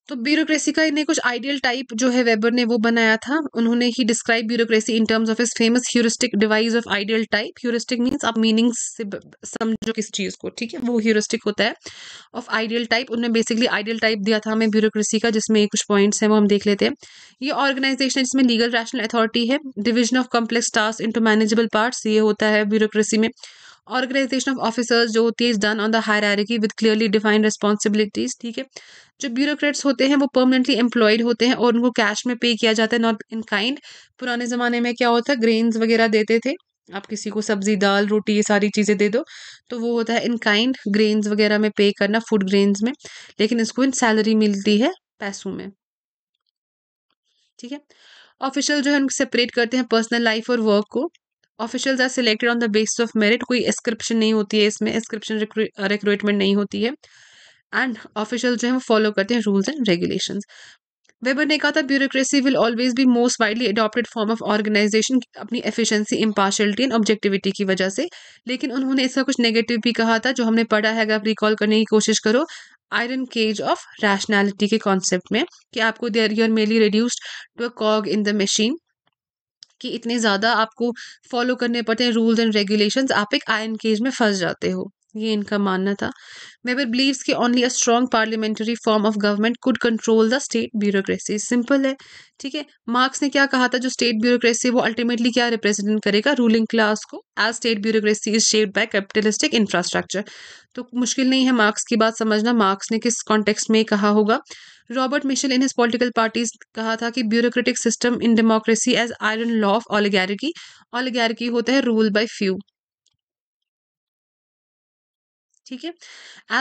तो ब्यूरोक्रेसी का इन्हें कुछ आइडियल टाइप जो है वेबर ने वो बनाया था उन्होंने ही describe bureaucracy in terms of इस famous heuristic device of ideal type heuristic means आप मीनिंग से समझो किस चीज को ठीक है वो ह्यूरिस्टिक होता है ऑफ आइडियल टाइप उन्होंने बेसिकली आइडियल टाइप दिया था हमें ब्यूरोक्रेसी का जिसमें कुछ पॉइंट्स हैं वो हम देख लेते हैं ये ऑर्गेनाइजेशन है जिसमें लीगल रैशनल अथॉरिटी है division of complex task into manageable parts ये होता है ब्यूरोक्रेसी में ऑर्गेनाइजेशन ऑफ ऑफिसर्स जो होती है is done on the hierarchy with clearly defined responsibilities ठीक है जो ब्यूरोक्रेट्स होते हैं वो परमानेंटली एम्प्लॉयड होते हैं और उनको कैश में पे किया जाता है नॉट इन काइंड पुराने ज़माने में क्या होता है ग्रेन्स वगैरह देते थे आप किसी को सब्जी दाल रोटी ये सारी चीज़ें दे दो तो वो होता है इन काइंड ग्रेन्स वगैरह में पे करना फूड ग्रेन्स में लेकिन इसको इन सैलरी मिलती है पैसों में ठीक है ऑफिशियल जो है उनको सेपरेट करते हैं पर्सनल लाइफ और वर्क को officials are selected on the basis of merit कोई एस्क्रिप्शन नहीं होती है इसमें एस्क्रिप्शन रिक्रूटमेंट uh, नहीं होती है एंड ऑफिशियल जो है वो फॉलो करते हैं रूल्स एंड रेगुलेशंस वेबर ने कहा था bureaucracy will always be most widely adopted form of organisation अपनी एफिशिएंसी इम्पार्शलिटी एंड ऑब्जेक्टिविटी की वजह से लेकिन उन्होंने इसका कुछ नेगेटिव भी कहा था जो हमने पढ़ा है अगर आप रिकॉल करने की कोशिश करो आयरन केज ऑफ रैशनैलिटी के कॉन्सेप्ट में कि आपको there you're merely reduced to a cog in the machine कि इतने ज़्यादा आपको फॉलो करने पड़ते हैं रूल्स एंड रेगुलेशंस आप एक आयन केज में फंस जाते हो ये इनका मानना था मेबर बिलीव कि only a strong parliamentary form of government could control the state bureaucracy simple है ठीक है मार्क्स ने क्या कहा था जो स्टेट ब्यूरोक्रेसी वो अल्टीमेटली क्या रिप्रेजेंट करेगा रूलिंग क्लास को as state bureaucracy is shaped by capitalistic infrastructure तो मुश्किल नहीं है मार्क्स की बात समझना मार्क्स ने किस कॉन्टेक्स्ट में कहा होगा Robert Michels in his political parties कहा था कि bureaucratic system in democracy as iron law of oligarchy oligarchy होता है रूल बाय फ्यू ठीक है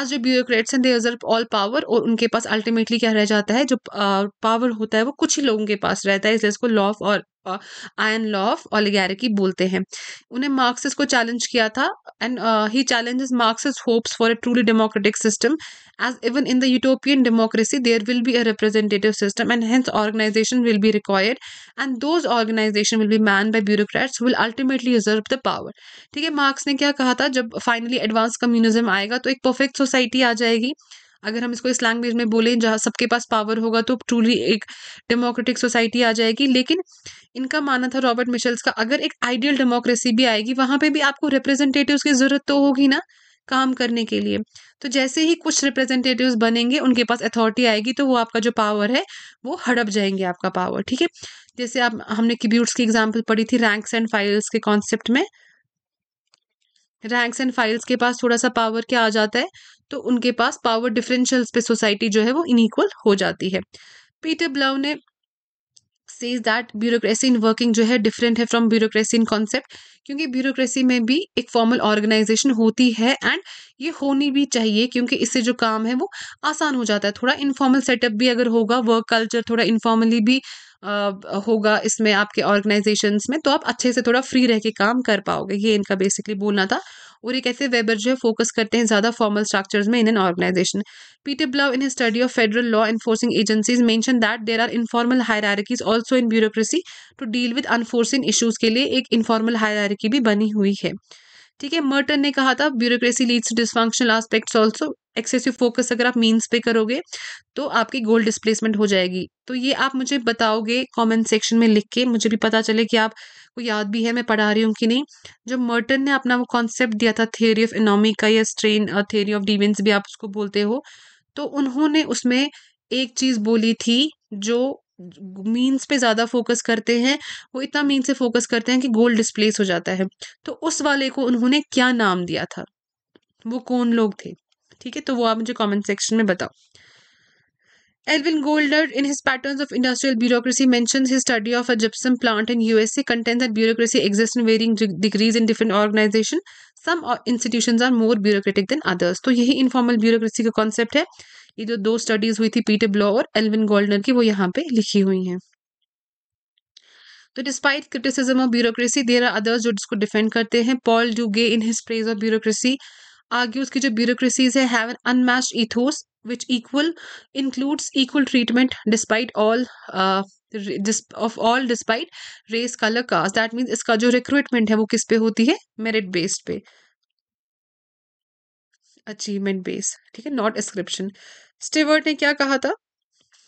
एज जो ब्यूरोक्रेट्स हैं दे अजर्व ऑल पावर और उनके पास अल्टीमेटली क्या रह जाता है जो पावर uh, होता है वो कुछ ही लोगों के पास रहता है इसलिए इसको लॉ ऑफ और आयन लॉ ऑफ ऑलिगैरिकी बोलते हैं उन्हें मार्क्सिस को चैलेंज किया था and he challenges Marxists hopes for a truly democratic system as even in the utopian democracy there will be a representative system and hence organisation will be required and those organisation will be man by bureaucrats will ultimately reserve the power ठीक है मार्क्स ने क्या कहा था जब फाइनली एडवांस कम्युनिज्म आएगा तो एक परफेक्ट सोसाइटी आ जाएगी अगर हम इसको इस लैंग्वेज में बोले जहाँ सबके पास पावर होगा तो ट्रूली एक डेमोक्रेटिक सोसाइटी आ जाएगी लेकिन इनका मानना था रॉबर्ट मिशेल्स का अगर एक आइडियल डेमोक्रेसी भी आएगी वहाँ पे भी आपको रिप्रेजेंटेटिव्स की ज़रूरत तो होगी ना काम करने के लिए तो जैसे ही कुछ रिप्रेजेंटेटिव बनेंगे उनके पास अथॉरिटी आएगी तो वो आपका जो पावर है वो हड़प जाएंगे आपका पावर ठीक है जैसे आप हमने किब्यूट्स की एग्जाम्पल पढ़ी थी रैंक्स एंड फाइल्स के कॉन्सेप्ट में रैंक्स एंड फाइल्स के पास थोड़ा सा पावर क्या आ जाता है तो उनके पास पावर डिफरेंशियल्स पे सोसाइटी जो है वो इनइक्वल हो जाती है पीटर ब्लाउ ने says that bureaucracy in working जो है डिफरेंट है फ्रॉम ब्यूरोक्रेसी इन कॉन्सेप्ट क्योंकि ब्यूरोक्रेसी में भी एक फॉर्मल ऑर्गेनाइजेशन होती है एंड ये होनी भी चाहिए क्योंकि इससे जो काम है वो आसान हो जाता है थोड़ा इनफॉर्मल सेटअप भी अगर होगा वर्क कल्चर थोड़ा इनफॉर्मली भी आ, होगा इसमें आपके ऑर्गेनाइजेशंस में तो आप अच्छे से थोड़ा फ्री रह के काम कर पाओगे ये इनका बेसिकली बोलना था और ये कैसे वेबर जो है फोकस करते हैं ज़्यादा फॉर्मल स्ट्रक्चर्स में in an organisation Peter Blau in study of federal law enforcing agencies mention that there are informal hierarchies also in bureaucracy to deal with enforcing issues के लिए एक इनफॉर्मल हायरारकी भी बनी हुई है ठीक है मर्टन ने कहा था bureaucracy leads dysfunctional aspects also excessive focus अगर आप मीन्स पे करोगे तो आपकी गोल डिस्प्लेसमेंट हो जाएगी तो ये आप मुझे बताओगे कमेंट सेक्शन में लिख के मुझे भी पता चले कि आप आपको याद भी है मैं पढ़ा रही हूँ कि नहीं जब मर्टन ने अपना वो कॉन्सेप्ट दिया था थियोरी ऑफ इनोमी का या स्ट्रेन थियोरी ऑफ डिवेंस भी आप उसको बोलते हो तो उन्होंने उसमें एक चीज़ बोली थी जो मीन्स पे ज़्यादा फोकस करते हैं वो इतना मीन से फोकस करते हैं कि गोल डिस्प्लेस हो जाता है तो उस वाले को उन्होंने क्या नाम दिया था वो कौन लोग थे ठीक है तो वो आप मुझे कमेंट सेक्शन में बताओ Elvin Goldner, in his Patterns of Industrial Bureaucracy, mentions his study of a gypsum plant in USA contends that bureaucracy exists in varying degrees in different organizations. Some institution are more bureaucratic than others तो यही इनफॉर्मल ब्यूरोक्रेसी का कॉन्सेप्ट है ये जो दो स्टडीज हुई थी पीटर ब्लॉ और एल्विन गोल्डनर की वो यहाँ पे लिखी हुई हैं तो despite criticism of bureaucracy there are others जो इसको डिफेंड करते हैं Paul du Gay in his praise of bureaucracy argues की जो ब्यूरोक्रेसीज है have an unmatched ethos which equal includes equal treatment despite all uh, of all despite race color caste that means iska jo recruitment hai wo kis pe hoti hai merit based pe achievement based theek hai not ascription stewart ne kya kaha tha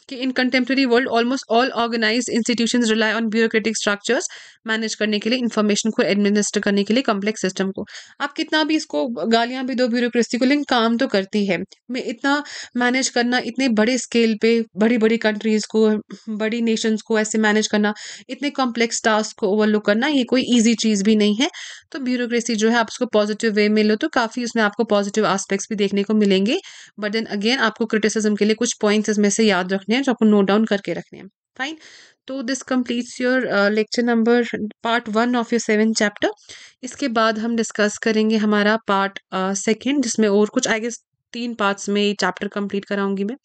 कि in contemporary world almost all organise institution rely on bureaucratic structures manage करने के लिए इन्फॉर्मेशन को एडमिनिस्टर करने के लिए कम्प्लेक्स सिस्टम को आप कितना भी इसको गालियां भी दो ब्यूरोक्रेसी को लेकिन काम तो करती है मैं इतना मैनेज करना इतने बड़े स्केल पे बड़ी बड़ी कंट्रीज को बड़ी नेशंस को ऐसे मैनेज करना इतने कॉम्प्लेक्स टास्क को ओवरलुक करना ये कोई ईजी चीज़ भी नहीं है तो ब्यूरोक्रेसी जो है आप उसको पॉजिटिव वे में लो तो काफ़ी उसमें आपको पॉजिटिव आस्पेक्ट्स भी देखने को मिलेंगे बट देन अगेन आपको क्रिटिसिज्म के लिए कुछ पॉइंट्स इसमें से याद रखने हैं जो आपको नोट डाउन करके रखने हैं फाइन तो this completes your lecture number part one of your seven chapter इसके बाद हम डिस्कस करेंगे हमारा पार्ट सेकेंड uh, जिसमें और कुछ आई गेस तीन पार्ट्स में ये चैप्टर कंप्लीट कराऊंगी मैं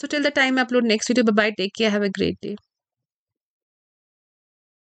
so till the time upload next video bye take care have a great day